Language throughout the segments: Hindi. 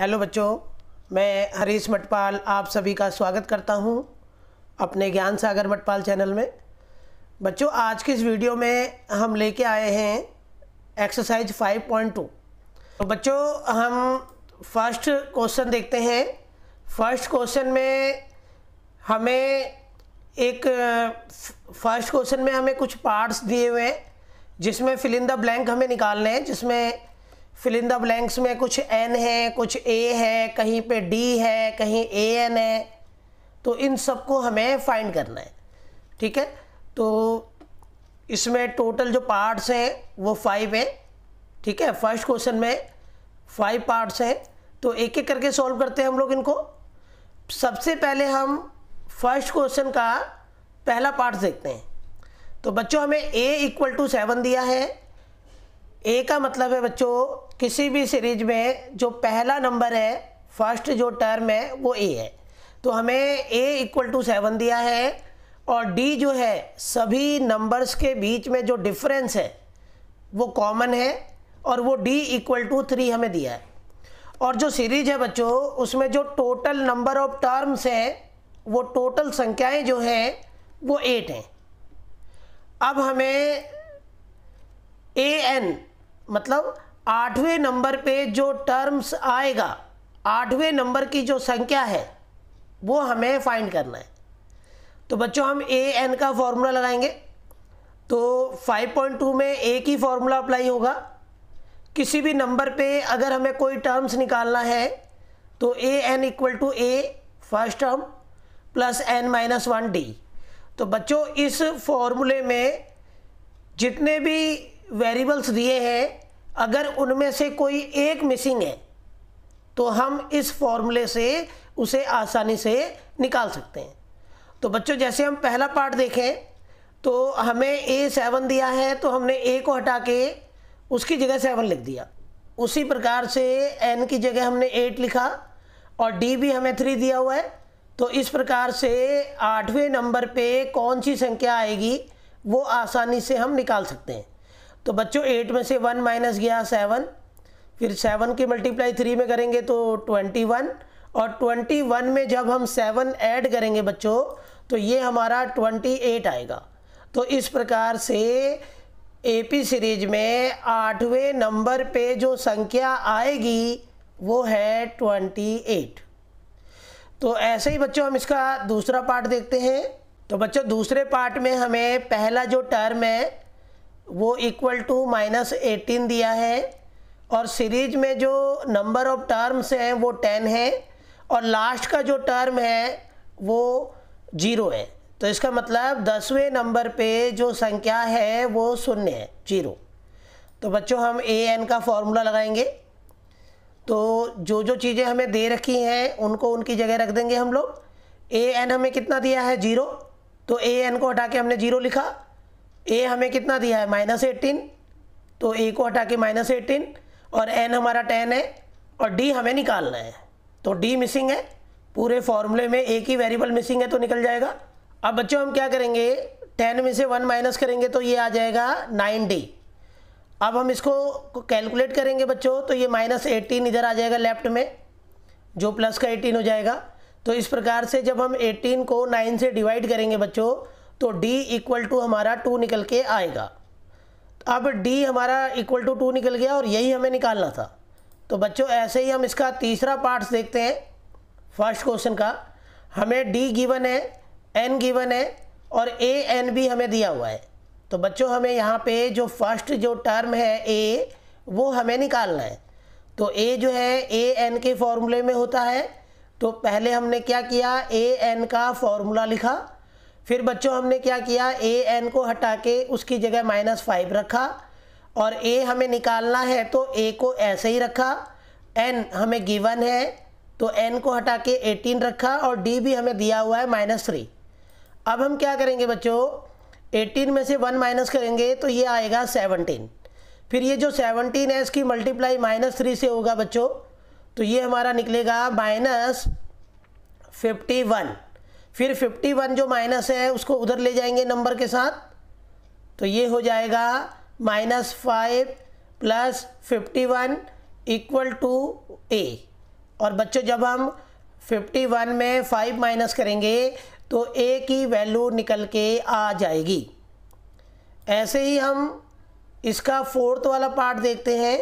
हेलो बच्चों मैं हरीश मटपाल आप सभी का स्वागत करता हूं अपने ज्ञान सागर मटपाल चैनल में बच्चों आज के इस वीडियो में हम लेके आए हैं एक्सरसाइज 5.2 तो बच्चों हम फर्स्ट क्वेश्चन देखते हैं फर्स्ट क्वेश्चन में हमें एक फर्स्ट क्वेश्चन में हमें कुछ पार्ट्स दिए हुए हैं जिसमें फिल इन द ब्लैंक हमें निकालने हैं जिसमें फिलिंदा ब्लैंक्स में कुछ एन है कुछ ए है कहीं पे डी है कहीं ए एन है तो इन सब को हमें फाइंड करना है ठीक है तो इसमें टोटल जो पार्ट्स हैं वो फाइव हैं ठीक है फर्स्ट क्वेश्चन में फाइव पार्ट्स हैं तो एक एक करके सॉल्व करते हैं हम लोग इनको सबसे पहले हम फर्स्ट क्वेश्चन का पहला पार्ट देखते हैं तो बच्चों हमें ए इक्वल टू सेवन दिया है ए का मतलब है बच्चों किसी भी सीरीज में जो पहला नंबर है फर्स्ट जो टर्म है वो ए है तो हमें ए इक्वल टू सेवन दिया है और डी जो है सभी नंबर्स के बीच में जो डिफरेंस है वो कॉमन है और वो डी इक्वल टू थ्री हमें दिया है और जो सीरीज है बच्चों उसमें जो टोटल नंबर ऑफ टर्म्स हैं वो टोटल संख्याएं जो हैं वो एट हैं अब हमें ए एन मतलब आठवें नंबर पे जो टर्म्स आएगा आठवें नंबर की जो संख्या है वो हमें फाइंड करना है तो बच्चों हम ए एन का फॉर्मूला लगाएंगे तो 5.2 में ए की फॉर्मूला अप्लाई होगा किसी भी नंबर पे अगर हमें कोई टर्म्स निकालना है तो a n equal to a first term plus n minus one d तो बच्चों इस फॉर्मूले में जितने भी वेरिएबल्स दिए हैं अगर उनमें से कोई एक मिसिंग है तो हम इस फॉर्मूले से उसे आसानी से निकाल सकते हैं तो बच्चों जैसे हम पहला पार्ट देखें तो हमें ए सेवन दिया है तो हमने ए को हटा के उसकी जगह सेवन लिख दिया उसी प्रकार से एन की जगह हमने एट लिखा और डी भी हमें थ्री दिया हुआ है तो इस प्रकार से आठवें नंबर पे कौन सी संख्या आएगी वो आसानी से हम निकाल सकते हैं तो बच्चों एट में से वन माइनस गया सेवन फिर सेवन की मल्टीप्लाई थ्री में करेंगे तो ट्वेंटी वन और ट्वेंटी वन में जब हम सेवन ऐड करेंगे बच्चों तो ये हमारा ट्वेंटी एट आएगा तो इस प्रकार से एपी सीरीज में आठवें नंबर पे जो संख्या आएगी वो है ट्वेंटी एट तो ऐसे ही बच्चों हम इसका दूसरा पार्ट देखते हैं तो बच्चों दूसरे पार्ट में हमें पहला जो टर्म है वो इक्वल टू माइनस एटीन दिया है और सीरीज में जो नंबर ऑफ टर्म्स हैं वो टेन है और लास्ट का जो टर्म है वो जीरो है तो इसका मतलब दसवें नंबर पे जो संख्या है वो शून्य है जीरो तो बच्चों हम ए एन का फॉर्मूला लगाएंगे तो जो जो चीज़ें हमें दे रखी हैं उनको उनकी जगह रख देंगे हम लोग ए एन हमें कितना दिया है जीरो तो ए एन को हटा के हमने जीरो लिखा ए हमें कितना दिया है माइनस एटीन तो ए को हटा के माइनस एटीन और एन हमारा टेन है और डी हमें निकालना है तो डी मिसिंग है पूरे फॉर्मूले में एक ही वेरिएबल मिसिंग है तो निकल जाएगा अब बच्चों हम क्या करेंगे टेन में से वन माइनस करेंगे तो ये आ जाएगा नाइन डी अब हम इसको कैलकुलेट करेंगे बच्चों तो ये माइनस एटीन इधर आ जाएगा लेफ्ट में जो प्लस का एटीन हो जाएगा तो इस प्रकार से जब हम एटीन को नाइन से डिवाइड करेंगे बच्चों तो d इक्वल टू हमारा टू निकल के आएगा अब d हमारा इक्वल टू टू निकल गया और यही हमें निकालना था तो बच्चों ऐसे ही हम इसका तीसरा पार्ट देखते हैं फर्स्ट क्वेश्चन का हमें d गिवन है n गिवन है और ए एन भी हमें दिया हुआ है तो बच्चों हमें यहाँ पे जो फर्स्ट जो टर्म है ए वो हमें निकालना है तो ए जो है ए एन के फॉर्मूले में होता है तो पहले हमने क्या किया ए एन का फॉर्मूला लिखा फिर बच्चों हमने क्या किया ए एन को हटा के उसकी जगह माइनस फाइव रखा और ए हमें निकालना है तो ए को ऐसे ही रखा एन हमें गिवन है तो एन को हटा के एटीन रखा और डी भी हमें दिया हुआ है माइनस थ्री अब हम क्या करेंगे बच्चों एटीन में से वन माइनस करेंगे तो ये आएगा सेवनटीन फिर ये जो सेवनटीन है इसकी मल्टीप्लाई माइनस थ्री से होगा बच्चों तो ये हमारा निकलेगा माइनस फिफ्टी वन फिर 51 जो माइनस है उसको उधर ले जाएंगे नंबर के साथ तो ये हो जाएगा minus five plus fifty one equal to a और बच्चों जब हम 51 में 5 माइनस करेंगे तो ए की वैल्यू निकल के आ जाएगी ऐसे ही हम इसका फोर्थ वाला पार्ट देखते हैं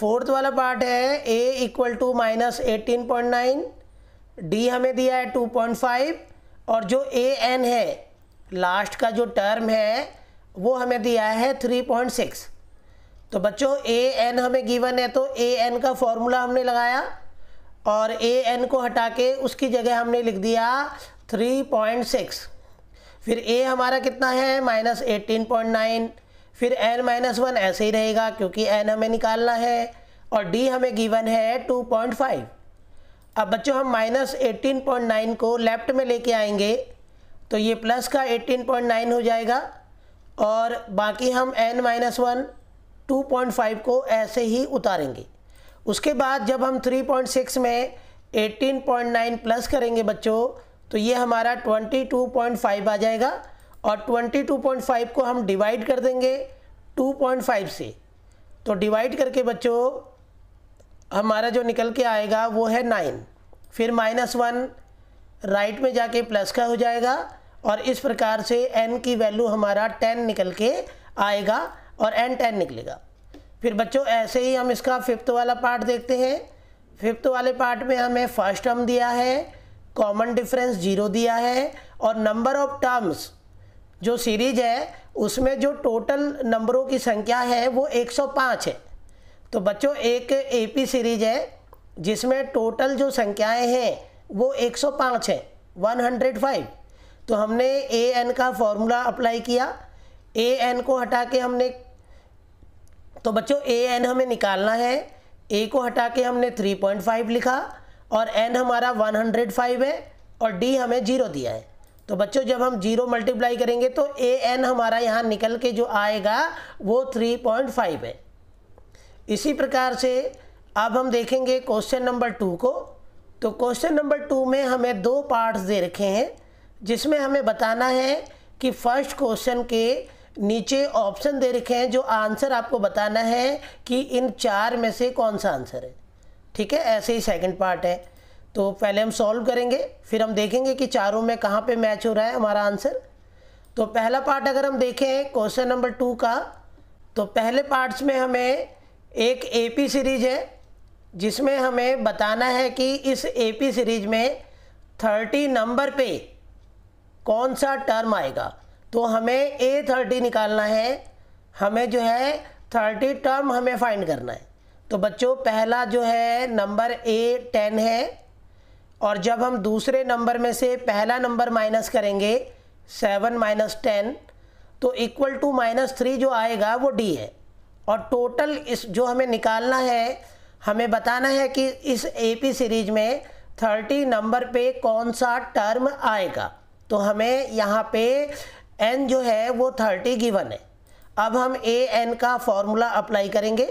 फोर्थ वाला पार्ट है a equal to minus eighteen point nine d हमें दिया है टू पॉइंट फाइव और जो ए एन है लास्ट का जो टर्म है वो हमें दिया है थ्री पॉइंट सिक्स तो बच्चों ए एन हमें गिवन है तो ए एन का फॉर्मूला हमने लगाया और ए एन को हटा के उसकी जगह हमने लिख दिया थ्री पॉइंट सिक्स फिर ए हमारा कितना है माइनस एटीन पॉइंट नाइन फिर एन माइनस वन ऐसे ही रहेगा क्योंकि एन हमें निकालना है और डी हमें गिवन है टू पॉइंट फाइव अब बच्चों हम माइनस एटीन पॉइंट नाइन को लेफ्ट में लेके आएंगे तो ये प्लस का एटीन पॉइंट नाइन हो जाएगा और बाकी हम n minus one two point five को ऐसे ही उतारेंगे उसके बाद जब हम थ्री पॉइंट सिक्स में एटीन पॉइंट नाइन प्लस करेंगे बच्चों तो ये हमारा ट्वेंटी टू पॉइंट फाइव आ जाएगा और ट्वेंटी टू पॉइंट फाइव को हम डिवाइड कर देंगे टू पॉइंट फाइव से तो डिवाइड करके बच्चों हमारा जो निकल के आएगा वो है नाइन फिर माइनस वन राइट में जाके प्लस का हो जाएगा और इस प्रकार से एन की वैल्यू हमारा टेन निकल के आएगा और एन टेन निकलेगा फिर बच्चों ऐसे ही हम इसका फिफ्थ वाला पार्ट देखते हैं फिफ्थ वाले पार्ट में हमें फर्स्ट टर्म दिया है कॉमन डिफरेंस जीरो दिया है और नंबर ऑफ टर्म्स जो सीरीज है उसमें जो टोटल नंबरों की संख्या है वो 105 है तो बच्चों एक एपी सीरीज है जिसमें टोटल जो संख्याएं हैं वो 105 है 105 तो हमने ए एन का फॉर्मूला अप्लाई किया ए एन को हटा के हमने तो बच्चों ए एन हमें निकालना है ए को हटा के हमने 3.5 लिखा और एन हमारा 105 है और डी हमें जीरो दिया है तो बच्चों जब हम जीरो मल्टीप्लाई करेंगे तो ए एन हमारा यहाँ निकल के जो आएगा वो 3.5 है इसी प्रकार से अब हम देखेंगे क्वेश्चन नंबर टू को तो क्वेश्चन नंबर टू में हमें दो पार्ट्स दे रखे हैं जिसमें हमें बताना है कि फर्स्ट क्वेश्चन के नीचे ऑप्शन दे रखे हैं जो आंसर आपको बताना है कि इन चार में से कौन सा आंसर है ठीक है ऐसे ही सेकंड पार्ट है तो पहले हम सॉल्व करेंगे फिर हम देखेंगे कि चारों में कहाँ पे मैच हो रहा है हमारा आंसर तो पहला पार्ट अगर हम देखें क्वेश्चन नंबर टू का तो पहले पार्ट्स में हमें एक एपी सीरीज है जिसमें हमें बताना है कि इस एपी सीरीज में थर्टी नंबर पे कौन सा टर्म आएगा तो हमें ए थर्टी निकालना है हमें जो है थर्टी टर्म हमें फाइंड करना है तो बच्चों पहला जो है नंबर ए टेन है और जब हम दूसरे नंबर में से पहला नंबर माइनस करेंगे सेवन माइनस टेन तो इक्वल टू माइनस थ्री जो आएगा वो डी है और टोटल इस जो हमें निकालना है हमें बताना है कि इस ए पी सीरीज में थर्टी नंबर पे कौन सा टर्म आएगा तो हमें यहाँ पे एन जो है वो थर्टी गिवन है अब हम ए एन का फॉर्मूला अप्लाई करेंगे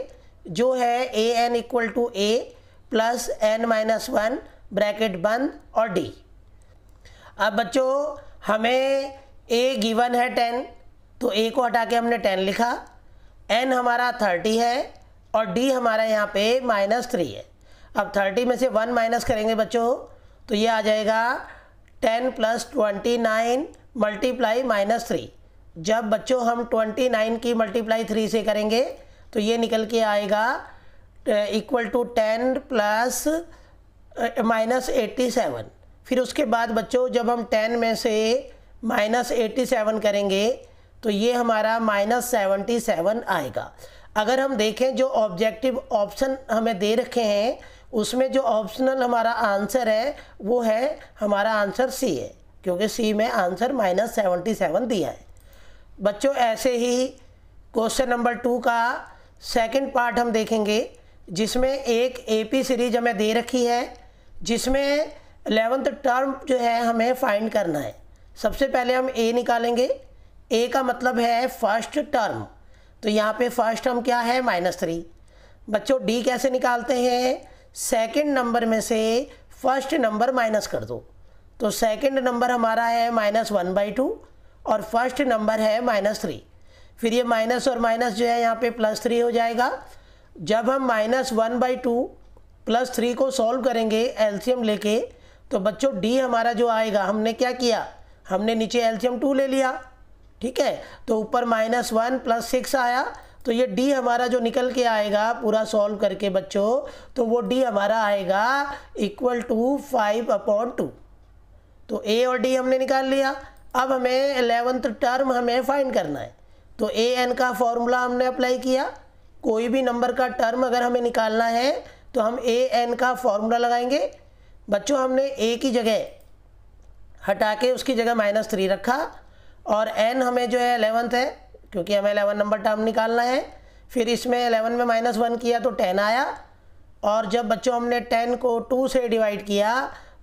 जो है a n equal to a plus n minus one bracket बंद और डी अब बच्चों हमें ए गिवन है टेन तो ए को हटा के हमने टेन लिखा एन हमारा थर्टी है और डी हमारा यहाँ पे माइनस थ्री है अब थर्टी में से वन माइनस करेंगे बच्चों तो ये आ जाएगा ten plus twenty nine multiply minus three जब बच्चों हम ट्वेंटी नाइन की मल्टीप्लाई थ्री से करेंगे तो ये निकल के आएगा equal to ten plus minus eighty seven फिर उसके बाद बच्चों जब हम टेन में से माइनस एट्टी सेवन करेंगे तो ये हमारा माइनस सेवेंटी सेवन आएगा अगर हम देखें जो ऑब्जेक्टिव ऑप्शन हमें दे रखे हैं उसमें जो ऑप्शनल हमारा आंसर है वो है हमारा आंसर सी है क्योंकि सी में आंसर माइनस सेवेंटी सेवन दिया है बच्चों ऐसे ही क्वेश्चन नंबर टू का सेकंड पार्ट हम देखेंगे जिसमें एक एपी सीरीज हमें दे रखी है जिसमें एलेवंथ टर्म जो है हमें फाइंड करना है सबसे पहले हम ए निकालेंगे ए का मतलब है फर्स्ट टर्म तो यहाँ पे फर्स्ट टर्म क्या है माइनस थ्री बच्चों डी कैसे निकालते हैं सेकंड नंबर में से फर्स्ट नंबर माइनस कर दो तो सेकंड नंबर हमारा है माइनस वन बाई टू और फर्स्ट नंबर है माइनस थ्री फिर ये माइनस और माइनस जो है यहाँ पे प्लस थ्री हो जाएगा जब हम minus one by two plus three को सॉल्व करेंगे एल्शियम लेके तो बच्चों डी हमारा जो आएगा हमने क्या किया हमने नीचे एल्शियम टू ले लिया ठीक है तो ऊपर माइनस वन प्लस सिक्स आया तो ये डी हमारा जो निकल के आएगा पूरा सॉल्व करके बच्चों तो वो डी हमारा आएगा equal to five upon two तो ए और डी हमने निकाल लिया अब हमें एलेवंथ टर्म हमें फाइंड करना है तो ए एन का फॉर्मूला हमने अप्लाई किया कोई भी नंबर का टर्म अगर हमें निकालना है तो हम ए एन का फॉर्मूला लगाएंगे बच्चों हमने ए की जगह हटा के उसकी जगह माइनस थ्री रखा और एन हमें जो है अलेवंथ है क्योंकि हमें अलेवन नंबर टर्म निकालना है फिर इसमें अलेवन में माइनस वन किया तो टेन आया और जब बच्चों हमने टेन को टू से डिवाइड किया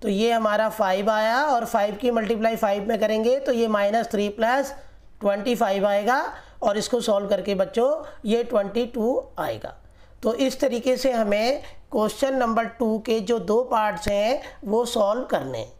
तो ये हमारा फाइव आया और फाइव की मल्टीप्लाई फाइव में करेंगे तो ये minus three plus twenty five आएगा और इसको सॉल्व करके बच्चों ये ट्वेंटी टू आएगा तो इस तरीके से हमें क्वेश्चन नंबर टू के जो दो पार्ट्स हैं वो सॉल्व करने हैं